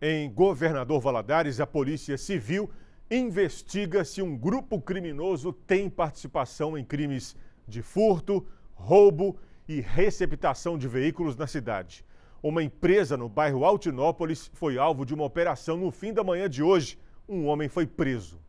Em Governador Valadares, a Polícia Civil investiga se um grupo criminoso tem participação em crimes de furto, roubo e receptação de veículos na cidade. Uma empresa no bairro Altinópolis foi alvo de uma operação no fim da manhã de hoje. Um homem foi preso.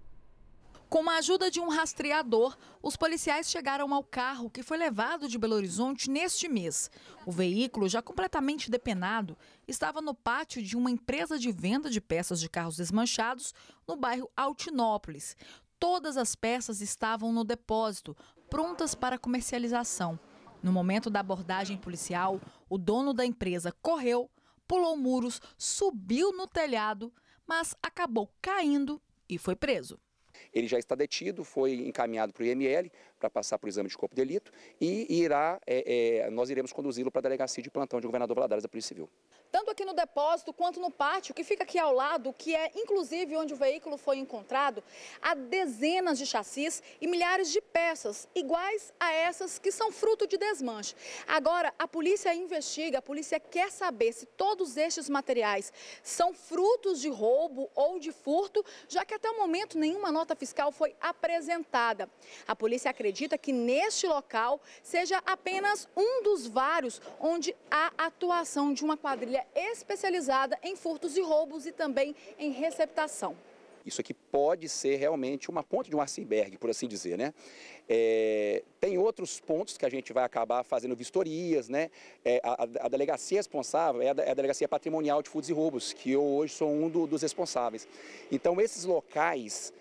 Com a ajuda de um rastreador, os policiais chegaram ao carro que foi levado de Belo Horizonte neste mês. O veículo, já completamente depenado, estava no pátio de uma empresa de venda de peças de carros desmanchados no bairro Altinópolis. Todas as peças estavam no depósito, prontas para comercialização. No momento da abordagem policial, o dono da empresa correu, pulou muros, subiu no telhado, mas acabou caindo e foi preso. Ele já está detido, foi encaminhado para o IML para passar para o exame de corpo de delito e irá, é, é, nós iremos conduzi-lo para a delegacia de plantão de governador Valadares da Polícia Civil. Tanto aqui no depósito quanto no pátio, que fica aqui ao lado, que é inclusive onde o veículo foi encontrado, há dezenas de chassis e milhares de peças iguais a essas que são fruto de desmanche. Agora, a polícia investiga, a polícia quer saber se todos estes materiais são frutos de roubo ou de furto, já que até o momento nenhuma nota fiscal foi apresentada. A polícia acredita que neste local seja apenas um dos vários onde há atuação de uma quadrilha especializada em furtos e roubos e também em receptação. Isso aqui pode ser realmente uma ponte de um iceberg, por assim dizer, né? É, tem outros pontos que a gente vai acabar fazendo vistorias, né? É, a, a, delegacia responsável é a, é a, Delegacia Patrimonial de Furtos e Roubos, que eu hoje sou um do, dos responsáveis. Então, esses locais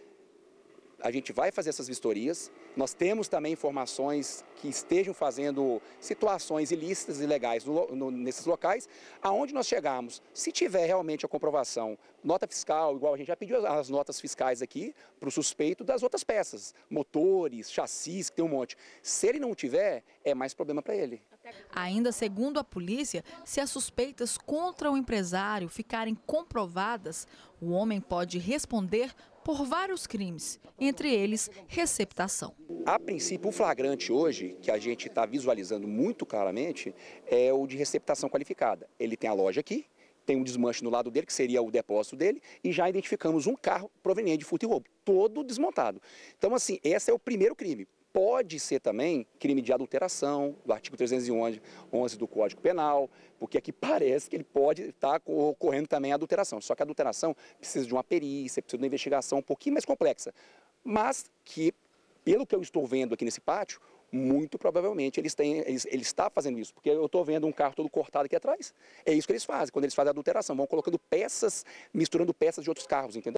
a gente vai fazer essas vistorias. Nós temos também informações que estejam fazendo situações ilícitas e ilegais no, no, nesses locais. Aonde nós chegarmos, se tiver realmente a comprovação, nota fiscal, igual a gente já pediu as notas fiscais aqui para o suspeito das outras peças, motores, chassis, que tem um monte. Se ele não tiver, é mais problema para ele. Ainda segundo a polícia, se as suspeitas contra o empresário ficarem comprovadas, o homem pode responder por vários crimes, entre eles receptação. A princípio, o flagrante hoje, que a gente está visualizando muito claramente, é o de receptação qualificada. Ele tem a loja aqui, tem um desmanche no lado dele, que seria o depósito dele, e já identificamos um carro proveniente de furto e roubo, todo desmontado. Então, assim, esse é o primeiro crime. Pode ser também crime de adulteração, do artigo 311 do Código Penal, porque aqui parece que ele pode estar ocorrendo também a adulteração. Só que a adulteração precisa de uma perícia, precisa de uma investigação um pouquinho mais complexa. Mas que, pelo que eu estou vendo aqui nesse pátio, muito provavelmente eles têm, eles, ele está fazendo isso, porque eu estou vendo um carro todo cortado aqui atrás. É isso que eles fazem, quando eles fazem a adulteração, vão colocando peças, misturando peças de outros carros, entendeu?